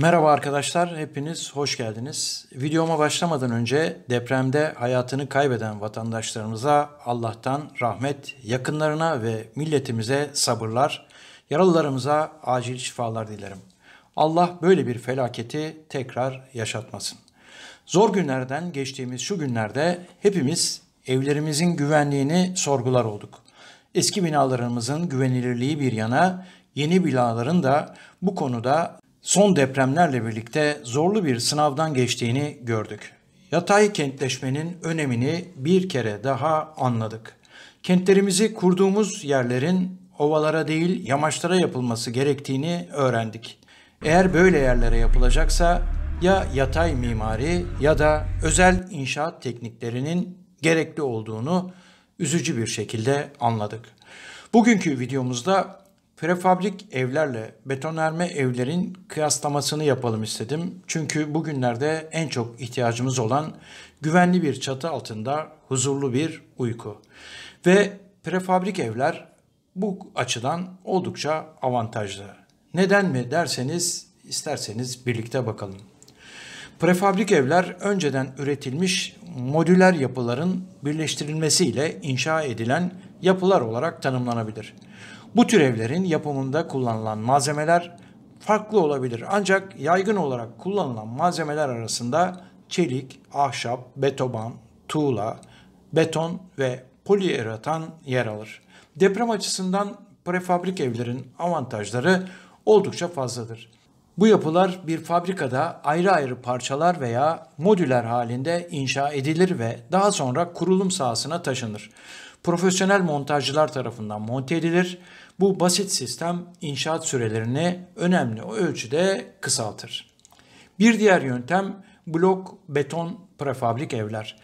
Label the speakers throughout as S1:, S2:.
S1: Merhaba arkadaşlar, hepiniz hoş geldiniz. Videoma başlamadan önce depremde hayatını kaybeden vatandaşlarımıza Allah'tan rahmet, yakınlarına ve milletimize sabırlar, yaralılarımıza acil şifalar dilerim. Allah böyle bir felaketi tekrar yaşatmasın. Zor günlerden geçtiğimiz şu günlerde hepimiz evlerimizin güvenliğini sorgular olduk. Eski binalarımızın güvenilirliği bir yana, yeni binaların da bu konuda son depremlerle birlikte zorlu bir sınavdan geçtiğini gördük. Yatay kentleşmenin önemini bir kere daha anladık. Kentlerimizi kurduğumuz yerlerin ovalara değil yamaçlara yapılması gerektiğini öğrendik. Eğer böyle yerlere yapılacaksa ya yatay mimari ya da özel inşaat tekniklerinin gerekli olduğunu üzücü bir şekilde anladık. Bugünkü videomuzda Prefabrik evlerle betonarme evlerin kıyaslamasını yapalım istedim. Çünkü bugünlerde en çok ihtiyacımız olan güvenli bir çatı altında huzurlu bir uyku. Ve prefabrik evler bu açıdan oldukça avantajlı. Neden mi derseniz isterseniz birlikte bakalım. Prefabrik evler önceden üretilmiş modüler yapıların birleştirilmesiyle inşa edilen yapılar olarak tanımlanabilir. Bu türevlerin yapımında kullanılan malzemeler farklı olabilir ancak yaygın olarak kullanılan malzemeler arasında çelik, ahşap, betoban, tuğla, beton ve poliüretan yer alır. Deprem açısından prefabrik evlerin avantajları oldukça fazladır. Bu yapılar bir fabrikada ayrı ayrı parçalar veya modüler halinde inşa edilir ve daha sonra kurulum sahasına taşınır profesyonel montajcılar tarafından monte edilir. Bu basit sistem inşaat sürelerini önemli ölçüde kısaltır. Bir diğer yöntem blok beton prefabrik evler.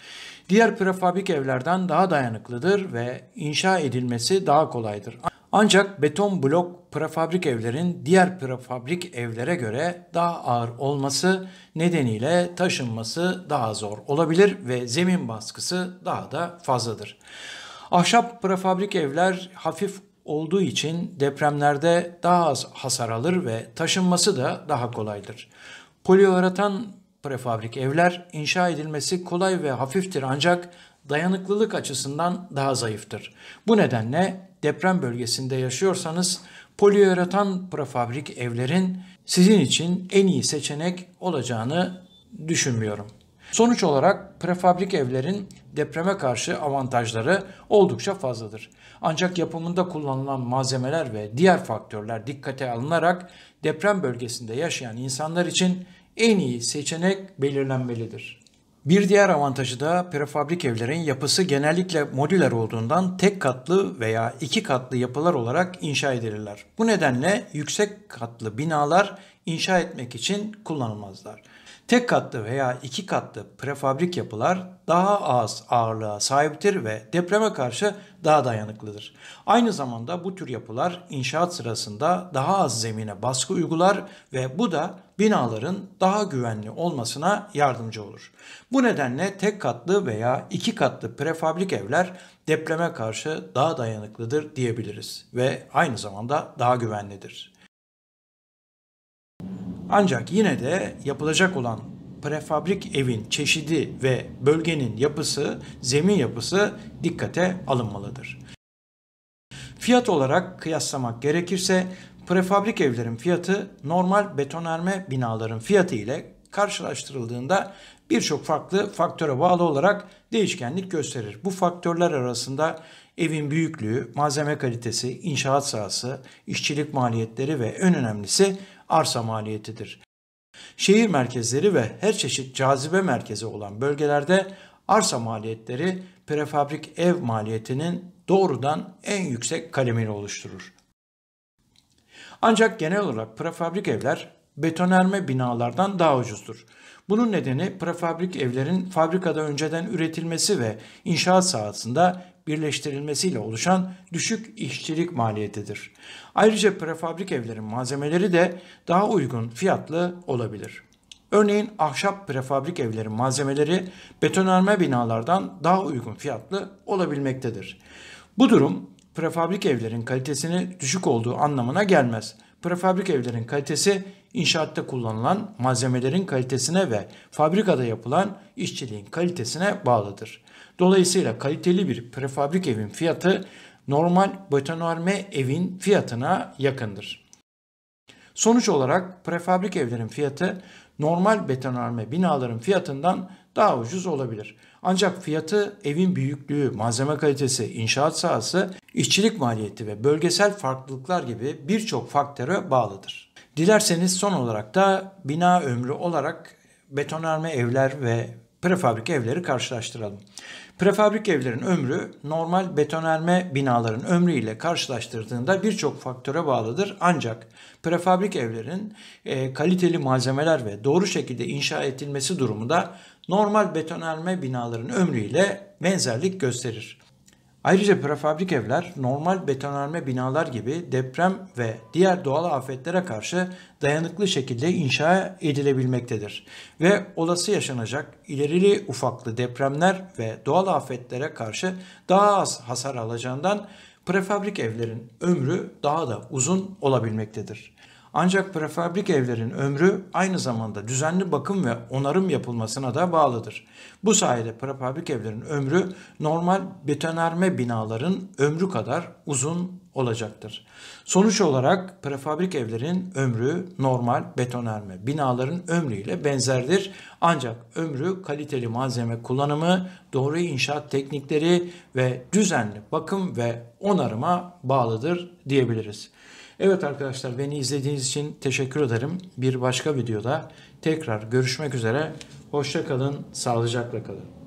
S1: Diğer prefabrik evlerden daha dayanıklıdır ve inşa edilmesi daha kolaydır. Ancak beton blok prefabrik evlerin diğer prefabrik evlere göre daha ağır olması nedeniyle taşınması daha zor olabilir ve zemin baskısı daha da fazladır. Ahşap prefabrik evler hafif olduğu için depremlerde daha az hasar alır ve taşınması da daha kolaydır. Poliuretan prefabrik evler inşa edilmesi kolay ve hafiftir ancak dayanıklılık açısından daha zayıftır. Bu nedenle deprem bölgesinde yaşıyorsanız poliüretan prefabrik evlerin sizin için en iyi seçenek olacağını düşünmüyorum. Sonuç olarak prefabrik evlerin depreme karşı avantajları oldukça fazladır. Ancak yapımında kullanılan malzemeler ve diğer faktörler dikkate alınarak deprem bölgesinde yaşayan insanlar için en iyi seçenek belirlenmelidir. Bir diğer avantajı da prefabrik evlerin yapısı genellikle modüler olduğundan tek katlı veya iki katlı yapılar olarak inşa edilirler. Bu nedenle yüksek katlı binalar inşa etmek için kullanılmazlar. Tek katlı veya iki katlı prefabrik yapılar daha az ağırlığa sahiptir ve depreme karşı daha dayanıklıdır. Aynı zamanda bu tür yapılar inşaat sırasında daha az zemine baskı uygular ve bu da binaların daha güvenli olmasına yardımcı olur. Bu nedenle tek katlı veya iki katlı prefabrik evler depreme karşı daha dayanıklıdır diyebiliriz ve aynı zamanda daha güvenlidir. Ancak yine de yapılacak olan prefabrik evin çeşidi ve bölgenin yapısı, zemin yapısı dikkate alınmalıdır. Fiyat olarak kıyaslamak gerekirse prefabrik evlerin fiyatı normal betonarme binaların fiyatı ile karşılaştırıldığında birçok farklı faktöre bağlı olarak değişkenlik gösterir. Bu faktörler arasında evin büyüklüğü, malzeme kalitesi, inşaat sahası, işçilik maliyetleri ve en önemlisi arsa maliyetidir. Şehir merkezleri ve her çeşit cazibe merkezi olan bölgelerde arsa maliyetleri prefabrik ev maliyetinin doğrudan en yüksek kalemini oluşturur. Ancak genel olarak prefabrik evler betonerme binalardan daha ucuzdur. Bunun nedeni prefabrik evlerin fabrikada önceden üretilmesi ve inşaat sahasında birleştirilmesiyle oluşan düşük işçilik maliyetidir. Ayrıca prefabrik evlerin malzemeleri de daha uygun fiyatlı olabilir. Örneğin ahşap prefabrik evlerin malzemeleri betonarme binalardan daha uygun fiyatlı olabilmektedir. Bu durum prefabrik evlerin kalitesini düşük olduğu anlamına gelmez. Prefabrik evlerin kalitesi inşaatta kullanılan malzemelerin kalitesine ve fabrikada yapılan işçiliğin kalitesine bağlıdır. Dolayısıyla kaliteli bir prefabrik evin fiyatı normal betonarme evin fiyatına yakındır. Sonuç olarak prefabrik evlerin fiyatı normal betonarme binaların fiyatından daha ucuz olabilir. Ancak fiyatı evin büyüklüğü, malzeme kalitesi, inşaat sahası, işçilik maliyeti ve bölgesel farklılıklar gibi birçok faktöre bağlıdır. Dilerseniz son olarak da bina ömrü olarak betonarme evler ve prefabrik evleri karşılaştıralım. Prefabrik evlerin ömrü normal betonarme binaların ömrü ile karşılaştırdığında birçok faktöre bağlıdır. Ancak prefabrik evlerin e, kaliteli malzemeler ve doğru şekilde inşa edilmesi durumunda normal betonarme binaların ömrü ile benzerlik gösterir. Ayrıca prefabrik evler normal betonarme binalar gibi deprem ve diğer doğal afetlere karşı dayanıklı şekilde inşa edilebilmektedir ve olası yaşanacak ilerili ufaklı depremler ve doğal afetlere karşı daha az hasar alacağından prefabrik evlerin ömrü daha da uzun olabilmektedir. Ancak prefabrik evlerin ömrü aynı zamanda düzenli bakım ve onarım yapılmasına da bağlıdır. Bu sayede prefabrik evlerin ömrü normal betonarme binaların ömrü kadar uzun olacaktır. Sonuç olarak prefabrik evlerin ömrü normal betonarme binaların ömrüyle benzerdir. Ancak ömrü kaliteli malzeme kullanımı, doğru inşaat teknikleri ve düzenli bakım ve onarıma bağlıdır diyebiliriz. Evet arkadaşlar beni izlediğiniz için teşekkür ederim. Bir başka videoda tekrar görüşmek üzere. hoşçakalın sağlıcakla kalın.